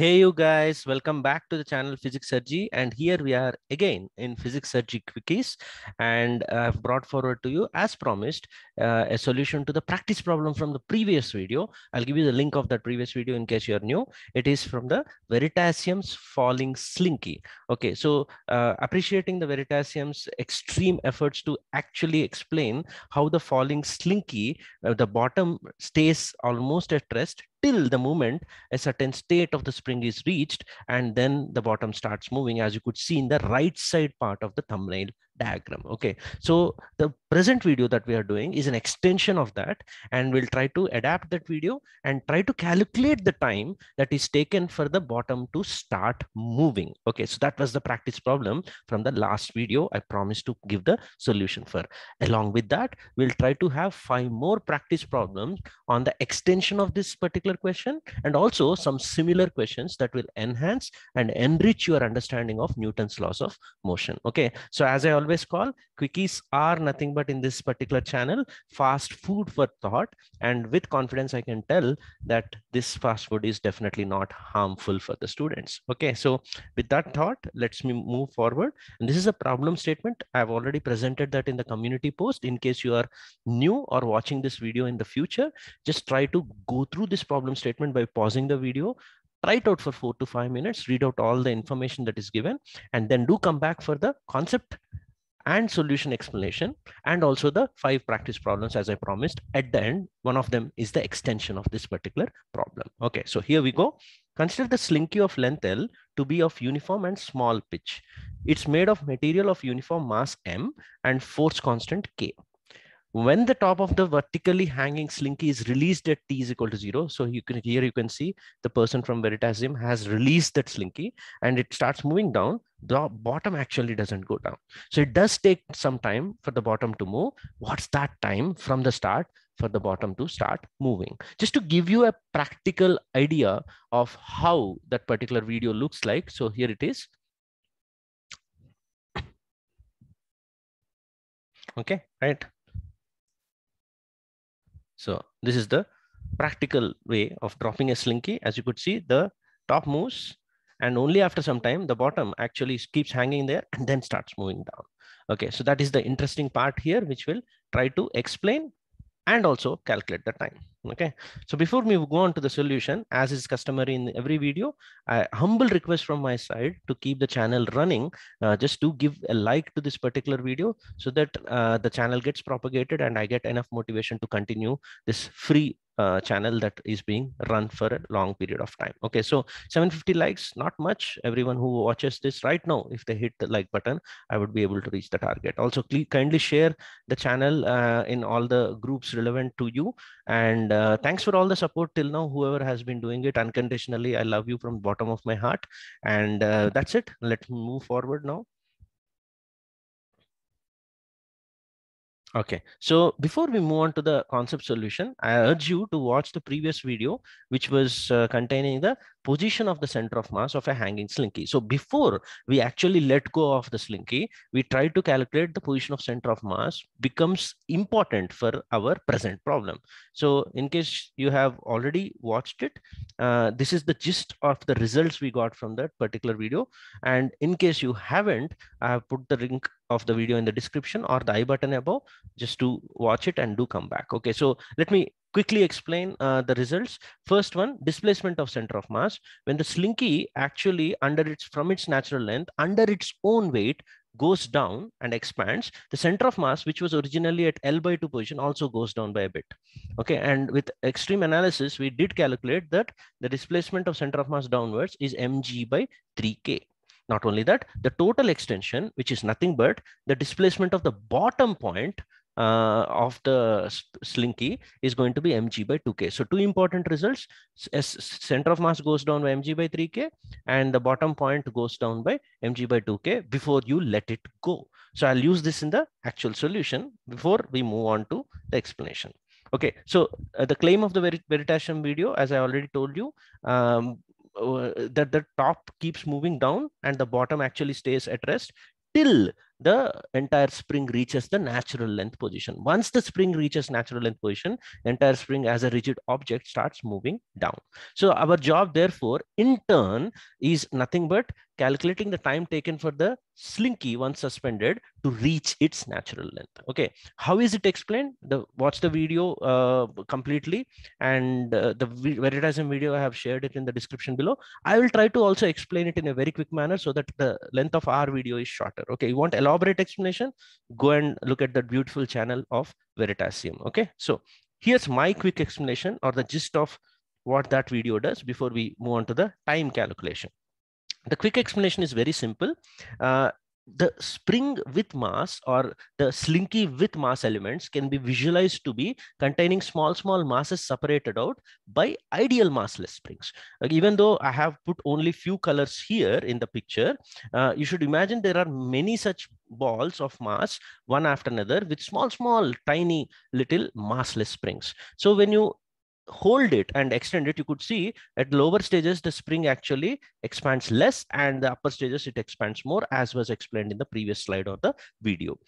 Hey you guys, welcome back to the channel Physics Surgery and here we are again in Physics Surgery Quickies and I've brought forward to you as promised uh, a solution to the practice problem from the previous video. I'll give you the link of that previous video in case you're new. It is from the Veritasium's falling slinky. Okay, so uh, appreciating the Veritasium's extreme efforts to actually explain how the falling slinky, uh, the bottom stays almost at rest till the moment a certain state of the spring is reached and then the bottom starts moving as you could see in the right side part of the thumbnail diagram okay so the present video that we are doing is an extension of that and we'll try to adapt that video and try to calculate the time that is taken for the bottom to start moving okay so that was the practice problem from the last video i promised to give the solution for along with that we'll try to have five more practice problems on the extension of this particular question and also some similar questions that will enhance and enrich your understanding of newton's laws of motion okay so as i always always call quickies are nothing but in this particular channel fast food for thought and with confidence i can tell that this fast food is definitely not harmful for the students okay so with that thought let's me move forward and this is a problem statement i've already presented that in the community post in case you are new or watching this video in the future just try to go through this problem statement by pausing the video try it out for four to five minutes, read out all the information that is given, and then do come back for the concept and solution explanation and also the five practice problems as I promised at the end. One of them is the extension of this particular problem. Okay, so here we go. Consider the slinky of length L to be of uniform and small pitch. It's made of material of uniform mass M and force constant K when the top of the vertically hanging slinky is released at t is equal to zero so you can here you can see the person from veritasium has released that slinky and it starts moving down the bottom actually doesn't go down so it does take some time for the bottom to move what's that time from the start for the bottom to start moving just to give you a practical idea of how that particular video looks like so here it is okay right so this is the practical way of dropping a slinky. As you could see, the top moves and only after some time, the bottom actually keeps hanging there and then starts moving down. Okay, so that is the interesting part here, which will try to explain and also calculate the time. Okay. So before we go on to the solution, as is customary in every video, I humble request from my side to keep the channel running, uh, just to give a like to this particular video so that uh, the channel gets propagated and I get enough motivation to continue this free uh, channel that is being run for a long period of time. Okay, so 750 likes, not much. Everyone who watches this right now, if they hit the like button, I would be able to reach the target. Also, kindly share the channel uh, in all the groups relevant to you. And uh, thanks for all the support till now, whoever has been doing it unconditionally. I love you from bottom of my heart. And uh, that's it. Let's move forward now. Okay, so before we move on to the concept solution, I urge you to watch the previous video, which was uh, containing the position of the center of mass of a hanging slinky. So before we actually let go of the slinky, we try to calculate the position of center of mass becomes important for our present problem. So in case you have already watched it, uh, this is the gist of the results we got from that particular video. And in case you haven't, I have put the link of the video in the description or the i button above just to watch it and do come back okay so let me quickly explain uh, the results first one displacement of center of mass when the slinky actually under its from its natural length under its own weight goes down and expands the center of mass which was originally at l by 2 position also goes down by a bit okay and with extreme analysis we did calculate that the displacement of center of mass downwards is mg by 3k not only that, the total extension, which is nothing but the displacement of the bottom point uh, of the slinky is going to be mg by 2k. So two important results, as center of mass goes down by mg by 3k and the bottom point goes down by mg by 2k before you let it go. So I'll use this in the actual solution before we move on to the explanation. Okay, so uh, the claim of the Veritasium video, as I already told you, um, uh, that the top keeps moving down and the bottom actually stays at rest till the entire spring reaches the natural length position. Once the spring reaches natural length position, entire spring as a rigid object starts moving down. So our job therefore in turn is nothing but calculating the time taken for the slinky once suspended to reach its natural length. Okay, how is it explained? The watch the video uh, completely and uh, the Veritasium video I have shared it in the description below. I will try to also explain it in a very quick manner so that the length of our video is shorter. Okay, you want elaborate explanation? Go and look at that beautiful channel of Veritasium. Okay, so here's my quick explanation or the gist of what that video does before we move on to the time calculation the quick explanation is very simple. Uh, the spring with mass or the slinky with mass elements can be visualized to be containing small, small masses separated out by ideal massless springs. Like even though I have put only few colors here in the picture, uh, you should imagine there are many such balls of mass one after another with small, small, tiny little massless springs. So when you hold it and extend it, you could see at lower stages, the spring actually expands less and the upper stages, it expands more as was explained in the previous slide or the video.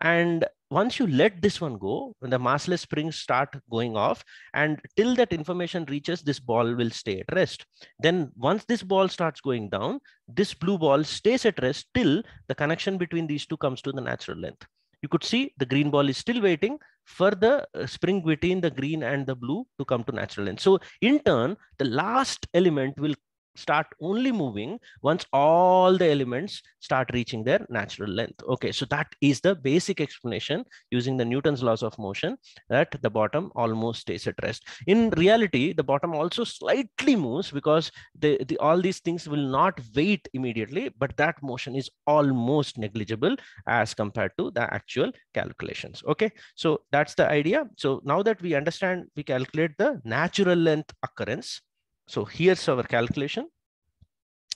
And once you let this one go, the massless springs start going off and till that information reaches, this ball will stay at rest. Then once this ball starts going down, this blue ball stays at rest till the connection between these two comes to the natural length you could see the green ball is still waiting for the uh, spring between the green and the blue to come to natural end. So in turn, the last element will start only moving once all the elements start reaching their natural length. Okay, so that is the basic explanation using the Newton's laws of motion that the bottom almost stays at rest. In reality, the bottom also slightly moves because the, the all these things will not wait immediately, but that motion is almost negligible as compared to the actual calculations. Okay, so that's the idea. So now that we understand, we calculate the natural length occurrence so here's our calculation.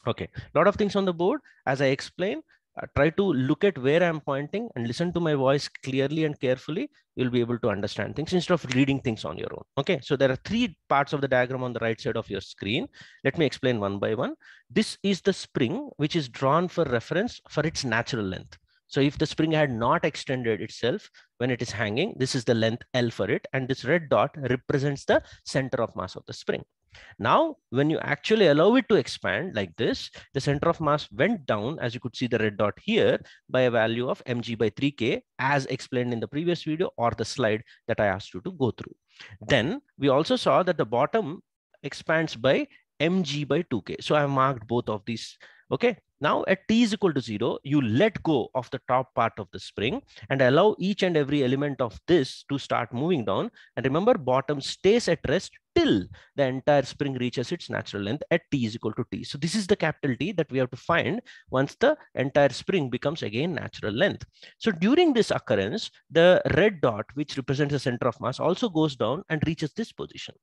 Okay, a lot of things on the board. As I explain, uh, try to look at where I'm pointing and listen to my voice clearly and carefully. You'll be able to understand things instead of reading things on your own. Okay, so there are three parts of the diagram on the right side of your screen. Let me explain one by one. This is the spring which is drawn for reference for its natural length. So if the spring had not extended itself when it is hanging, this is the length L for it. And this red dot represents the center of mass of the spring. Now, when you actually allow it to expand like this, the center of mass went down, as you could see the red dot here, by a value of mg by 3k, as explained in the previous video or the slide that I asked you to go through. Then we also saw that the bottom expands by mg by 2k. So I marked both of these. Okay. Now at t is equal to zero, you let go of the top part of the spring and allow each and every element of this to start moving down. And remember bottom stays at rest till the entire spring reaches its natural length at t is equal to t. So this is the capital T that we have to find once the entire spring becomes again natural length. So during this occurrence, the red dot, which represents the center of mass, also goes down and reaches this position.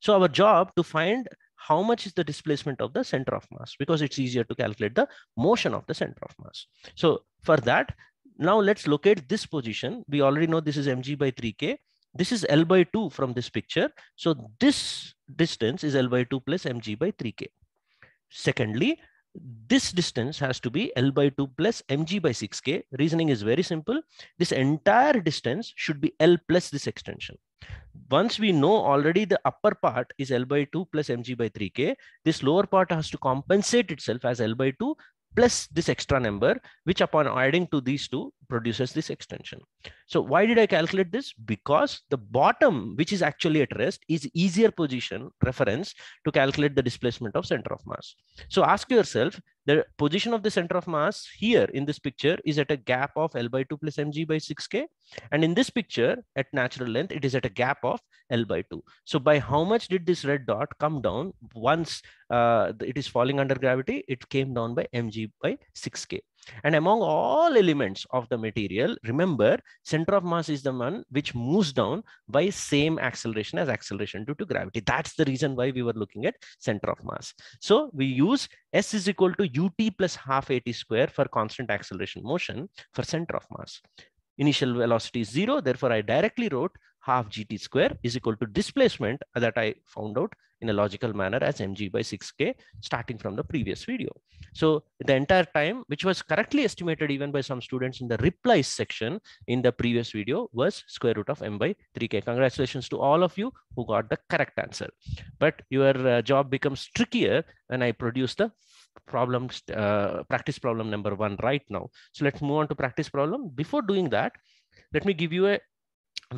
So our job to find how much is the displacement of the center of mass because it's easier to calculate the motion of the center of mass. So for that, now let's locate this position. We already know this is mg by 3k. This is L by 2 from this picture. So this distance is L by 2 plus mg by 3k. Secondly, this distance has to be L by 2 plus mg by 6k. Reasoning is very simple. This entire distance should be L plus this extension. Once we know already the upper part is L by 2 plus mg by 3k, this lower part has to compensate itself as L by 2 plus this extra number, which upon adding to these two produces this extension. So why did I calculate this? Because the bottom, which is actually at rest, is easier position reference to calculate the displacement of center of mass. So ask yourself, the position of the center of mass here in this picture is at a gap of L by 2 plus mg by 6k. And in this picture at natural length, it is at a gap of L by 2. So by how much did this red dot come down once uh, it is falling under gravity? It came down by mg by 6k. And among all elements of the material, remember, center of mass is the one which moves down by same acceleration as acceleration due to gravity. That's the reason why we were looking at center of mass. So we use S is equal to ut plus half at square for constant acceleration motion for center of mass. Initial velocity is zero. Therefore, I directly wrote half gt square is equal to displacement that I found out in a logical manner as mg by 6k starting from the previous video. So the entire time, which was correctly estimated even by some students in the replies section in the previous video was square root of m by 3k. Congratulations to all of you who got the correct answer. But your uh, job becomes trickier when I produce the problems, uh, practice problem number one right now. So let's move on to practice problem. Before doing that, let me give you a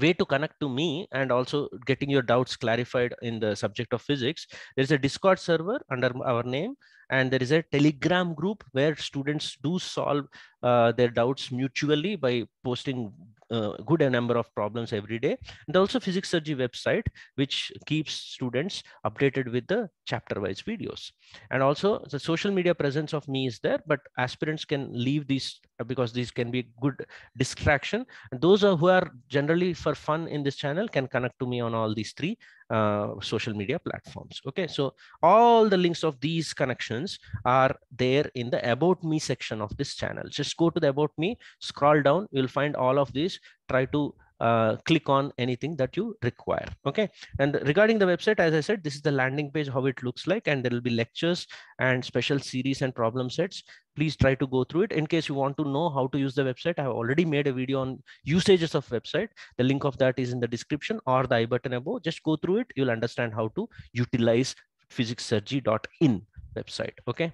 way to connect to me and also getting your doubts clarified in the subject of physics there's a discord server under our name and there is a telegram group where students do solve uh, their doubts mutually by posting uh, good number of problems every day and also physics surgery website which keeps students updated with the chapter wise videos and also the social media presence of me is there but aspirants can leave these because these can be good distraction and those who are generally for fun in this channel can connect to me on all these three uh, social media platforms. Okay, so all the links of these connections are there in the about me section of this channel. Just go to the about me, scroll down, you'll find all of these. Try to uh, click on anything that you require. Okay. And regarding the website, as I said, this is the landing page, how it looks like, and there will be lectures and special series and problem sets. Please try to go through it. In case you want to know how to use the website, I've already made a video on usages of website. The link of that is in the description or the I button above. Just go through it. You'll understand how to utilize in website. Okay.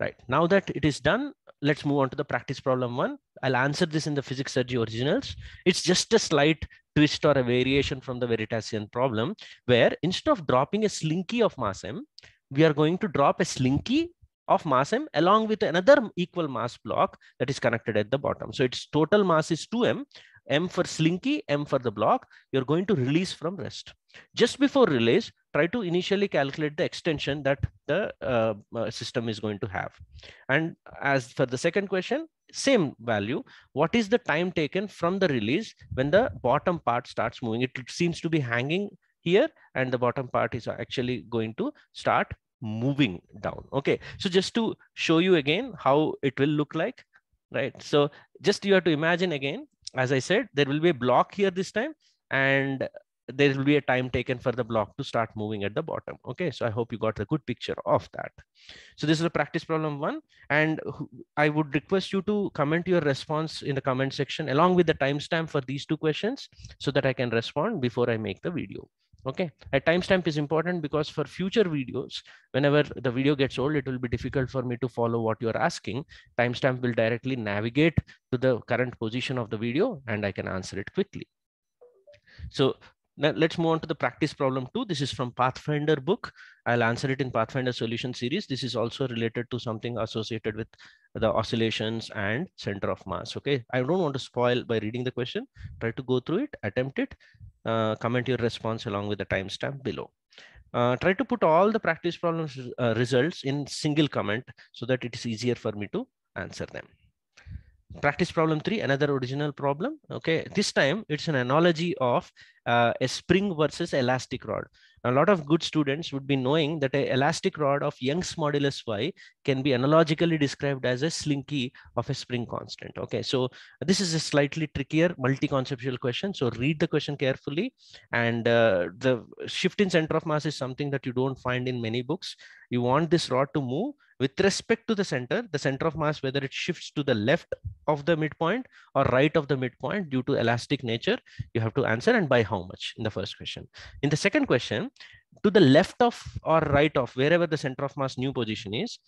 Right. Now that it is done, let's move on to the practice problem one. I'll answer this in the physics surgery originals. It's just a slight twist or a variation from the Veritasian problem, where instead of dropping a slinky of mass m, we are going to drop a slinky of mass m along with another equal mass block that is connected at the bottom. So its total mass is 2m, m for slinky, m for the block. You're going to release from rest. Just before release, try to initially calculate the extension that the uh, uh, system is going to have. And as for the second question, same value. What is the time taken from the release when the bottom part starts moving? It seems to be hanging here and the bottom part is actually going to start moving down. Okay, so just to show you again how it will look like, right? So just you have to imagine again, as I said, there will be a block here this time and there will be a time taken for the block to start moving at the bottom. Okay, so I hope you got a good picture of that. So this is a practice problem one. And I would request you to comment your response in the comment section along with the timestamp for these two questions so that I can respond before I make the video. Okay, a timestamp is important because for future videos, whenever the video gets old, it will be difficult for me to follow what you're asking. Timestamp will directly navigate to the current position of the video and I can answer it quickly. So now let's move on to the practice problem two. This is from Pathfinder book. I'll answer it in Pathfinder solution series. This is also related to something associated with the oscillations and center of mass. Okay, I don't want to spoil by reading the question. Try to go through it, attempt it, uh, comment your response along with the timestamp below. Uh, try to put all the practice problems uh, results in single comment so that it is easier for me to answer them practice problem three another original problem okay this time it's an analogy of uh, a spring versus elastic rod. A lot of good students would be knowing that an elastic rod of Young's modulus Y can be analogically described as a slinky of a spring constant. Okay, so this is a slightly trickier multi-conceptual question. So read the question carefully. And uh, the shift in center of mass is something that you don't find in many books. You want this rod to move with respect to the center, the center of mass, whether it shifts to the left of the midpoint or right of the midpoint due to elastic nature, you have to answer and by how much in the first question. In the second question, to the left of or right of wherever the center of mass new position is,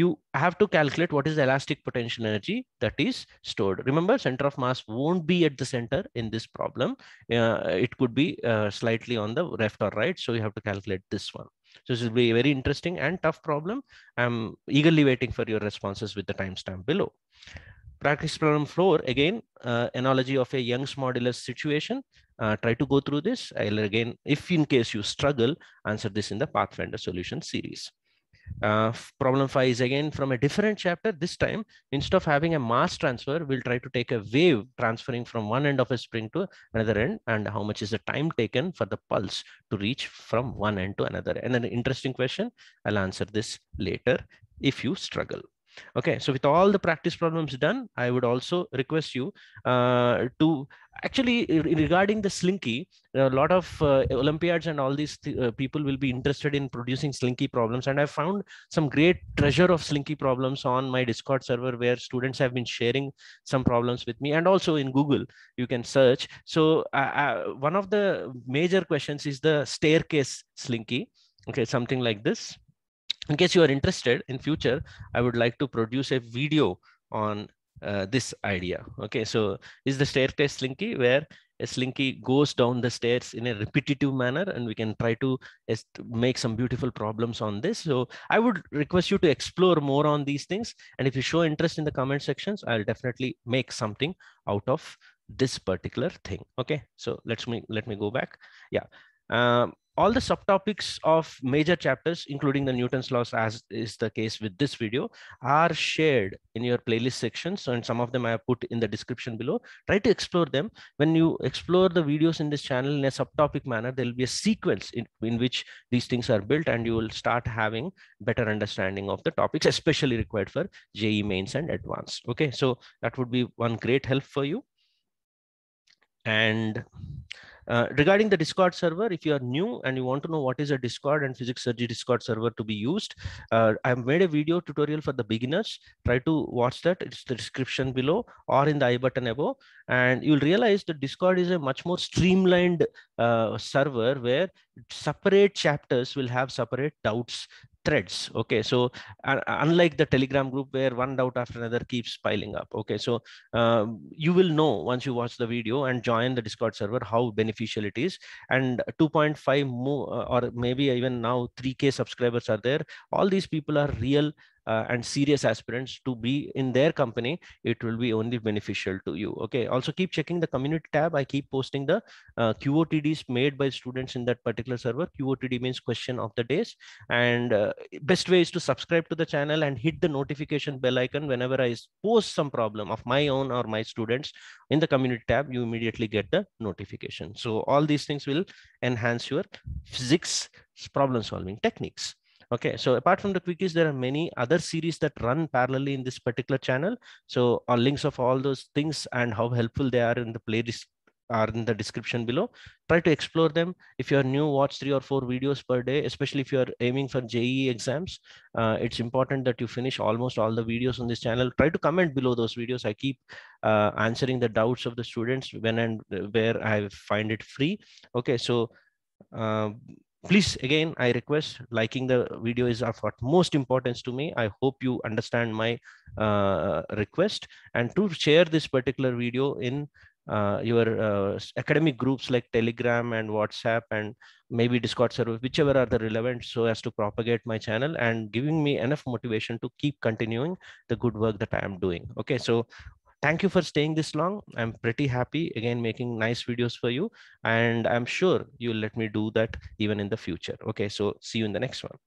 you have to calculate what is the elastic potential energy that is stored. Remember, center of mass won't be at the center in this problem. Uh, it could be uh, slightly on the left or right. So you have to calculate this one. So this will be a very interesting and tough problem. I'm eagerly waiting for your responses with the timestamp below practice problem floor again uh, analogy of a young's modulus situation uh, try to go through this. I'll again, if in case you struggle, answer this in the Pathfinder solution series. Uh, problem five is again from a different chapter. This time, instead of having a mass transfer, we'll try to take a wave transferring from one end of a spring to another end and how much is the time taken for the pulse to reach from one end to another. And an interesting question, I'll answer this later if you struggle. Okay, so with all the practice problems done, I would also request you uh, to actually uh, regarding the slinky, a lot of uh, Olympiads and all these th uh, people will be interested in producing slinky problems. And I found some great treasure of slinky problems on my Discord server where students have been sharing some problems with me and also in Google, you can search. So uh, uh one of the major questions is the staircase slinky. Okay, something like this in case you are interested in future, I would like to produce a video on uh, this idea. Okay, so is the staircase slinky where a slinky goes down the stairs in a repetitive manner and we can try to make some beautiful problems on this. So I would request you to explore more on these things. And if you show interest in the comment sections, I'll definitely make something out of this particular thing. Okay, so let's me, let me go back. Yeah, uh, all the subtopics of major chapters, including the Newton's laws, as is the case with this video, are shared in your playlist sections. And some of them I have put in the description below. Try to explore them. When you explore the videos in this channel in a subtopic manner, there'll be a sequence in, in which these things are built and you will start having better understanding of the topics, especially required for JE mains and advanced. Okay, so that would be one great help for you. And uh, regarding the Discord server, if you are new and you want to know what is a Discord and physics surgery Discord server to be used, uh, I've made a video tutorial for the beginners. Try to watch that. It's the description below or in the I button above. And you'll realize that Discord is a much more streamlined uh, server where separate chapters will have separate doubts threads okay so uh, unlike the telegram group where one doubt after another keeps piling up okay so um, you will know once you watch the video and join the discord server how beneficial it is and 2.5 more uh, or maybe even now 3k subscribers are there all these people are real uh, and serious aspirants to be in their company it will be only beneficial to you okay also keep checking the community tab i keep posting the uh, qotds made by students in that particular server qotd means question of the days and uh, best way is to subscribe to the channel and hit the notification bell icon whenever i post some problem of my own or my students in the community tab you immediately get the notification so all these things will enhance your physics problem solving techniques Okay, so apart from the quickies, there are many other series that run parallelly in this particular channel. So all uh, links of all those things and how helpful they are in the playlist are in the description below. Try to explore them. If you're new, watch three or four videos per day, especially if you're aiming for JE exams. Uh, it's important that you finish almost all the videos on this channel. Try to comment below those videos. I keep uh, answering the doubts of the students when and where I find it free. Okay, so uh, please again i request liking the video is of utmost importance to me i hope you understand my uh, request and to share this particular video in uh, your uh, academic groups like telegram and whatsapp and maybe discord server whichever are the relevant so as to propagate my channel and giving me enough motivation to keep continuing the good work that i am doing okay so thank you for staying this long. I'm pretty happy again making nice videos for you. And I'm sure you'll let me do that even in the future. Okay, so see you in the next one.